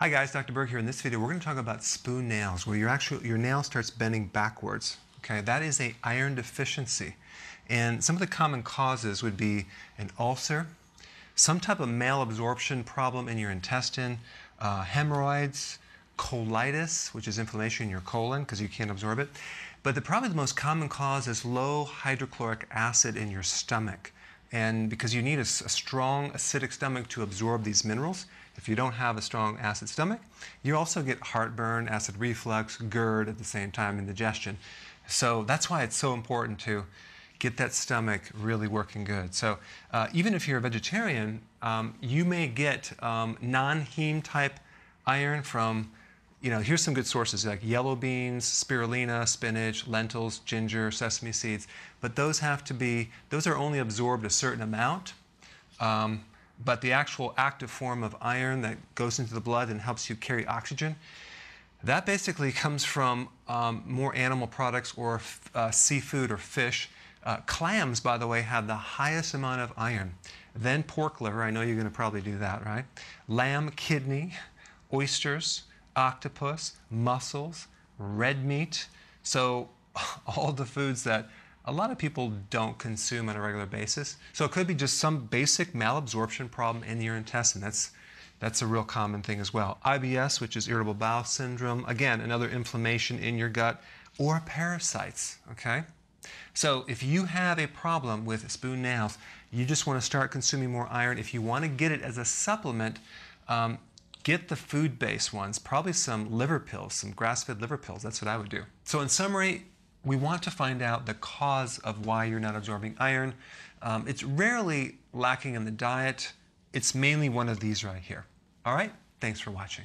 Hi guys, Dr. Berg here. In this video, we're going to talk about spoon nails, where your actual your nail starts bending backwards. Okay, that is a iron deficiency, and some of the common causes would be an ulcer, some type of malabsorption problem in your intestine, uh, hemorrhoids, colitis, which is inflammation in your colon because you can't absorb it. But the, probably the most common cause is low hydrochloric acid in your stomach and because you need a, a, strong acidic stomach to absorb these minerals if you don't have a strong acid stomach, you also get heartburn, acid reflux, GERD at the same time, indigestion. So that's why it's so important to get that stomach really working good. So uh, even if you're a vegetarian, um, you may get um, non-heme type iron from, you know, here's some good sources like yellow beans, spirulina, spinach, lentils, ginger, sesame seeds. But those have to be, those are only absorbed a certain amount. Um, but the actual active form of iron that goes into the blood and helps you carry oxygen, that basically comes from um, more animal products or uh, seafood or fish. Uh, clams, by the way, have the highest amount of iron. Then pork liver, I know you're going to probably do that, right? Lamb kidney, oysters, octopus, mussels, red meat. So all the foods that a lot of people don't consume on a regular basis. So it could be just some basic malabsorption problem in your intestine. That's that's a real common thing as well. IBS, which is irritable bowel syndrome, again, another inflammation in your gut, or parasites, okay? So if you have a problem with spoon nails, you just want to start consuming more iron. If you want to get it as a supplement, um, get the food-based ones, probably some liver pills, some grass-fed liver pills. That's what I would do. So in summary, we want to find out the cause of why you're not absorbing iron. Um, it's rarely lacking in the diet. It's mainly one of these right here. All right, thanks for watching.